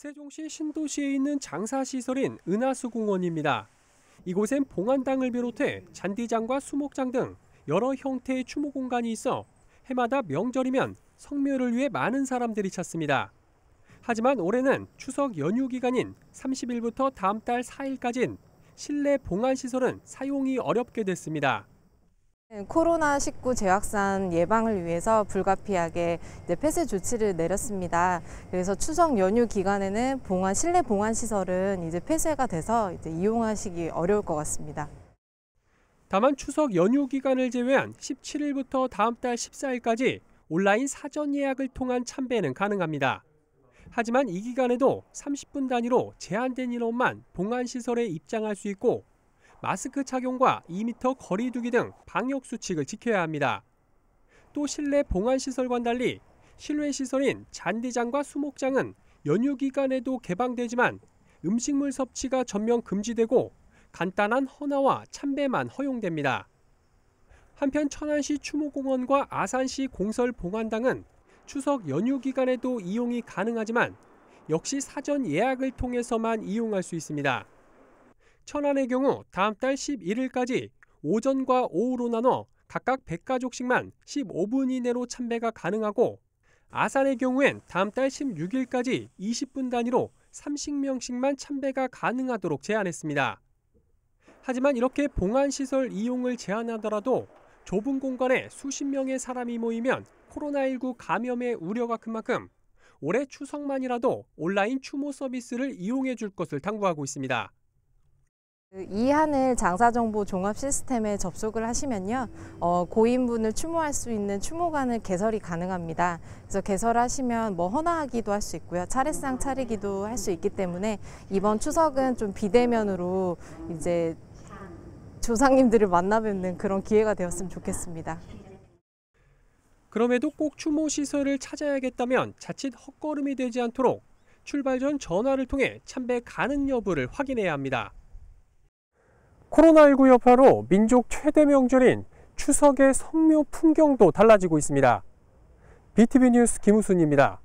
세종시 신도시에 있는 장사시설인 은하수공원입니다. 이곳엔 봉안당을 비롯해 잔디장과 수목장 등 여러 형태의 추모 공간이 있어 해마다 명절이면 성묘를 위해 많은 사람들이 찾습니다. 하지만 올해는 추석 연휴 기간인 30일부터 다음 달 4일까지인 실내 봉안시설은 사용이 어렵게 됐습니다. 코로나19 재확산 예방을 위해서 불가피하게 폐쇄 조치를 내렸습니다. 그래서 추석 연휴 기간에는 봉안 실내 봉안 시설은 이제 폐쇄가 돼서 이제 이용하시기 어려울 것 같습니다. 다만 추석 연휴 기간을 제외한 17일부터 다음 달 14일까지 온라인 사전 예약을 통한 참배는 가능합니다. 하지만 이 기간에도 30분 단위로 제한된 인원만 봉안 시설에 입장할 수 있고 마스크 착용과 2m 거리 두기 등 방역 수칙을 지켜야 합니다. 또 실내 봉안 시설과는 달리 실외 시설인 잔디장과 수목장은 연휴 기간에도 개방되지만 음식물 섭취가 전면 금지되고 간단한 헌화와 참배만 허용됩니다. 한편 천안시 추모공원과 아산시 공설 봉안당은 추석 연휴 기간에도 이용이 가능하지만 역시 사전 예약을 통해서만 이용할 수 있습니다. 천안의 경우 다음 달 11일까지 오전과 오후로 나눠 각각 100가족씩만 15분 이내로 참배가 가능하고 아산의 경우엔 다음 달 16일까지 20분 단위로 30명씩만 참배가 가능하도록 제한했습니다. 하지만 이렇게 봉안시설 이용을 제한하더라도 좁은 공간에 수십 명의 사람이 모이면 코로나19 감염의 우려가 큰 만큼 올해 추석만이라도 온라인 추모 서비스를 이용해 줄 것을 당부하고 있습니다. 그 이 하늘 장사정보 종합 시스템에 접속을 하시면요 어, 고인분을 추모할 수 있는 추모관을 개설이 가능합니다 그래서 개설하시면 뭐 헌화하기도 할 수 있고요 차례상 차리기도 할 수 있기 때문에 이번 추석은 좀 비대면으로 이제 조상님들을 만나 뵙는 그런 기회가 되었으면 좋겠습니다 그럼에도 꼭 추모 시설을 찾아야겠다면 자칫 헛걸음이 되지 않도록 출발 전 전화를 통해 참배 가능 여부를 확인해야 합니다 코로나19 여파로 민족 최대 명절인 추석의 성묘 풍경도 달라지고 있습니다. BTV 뉴스 김우순입니다.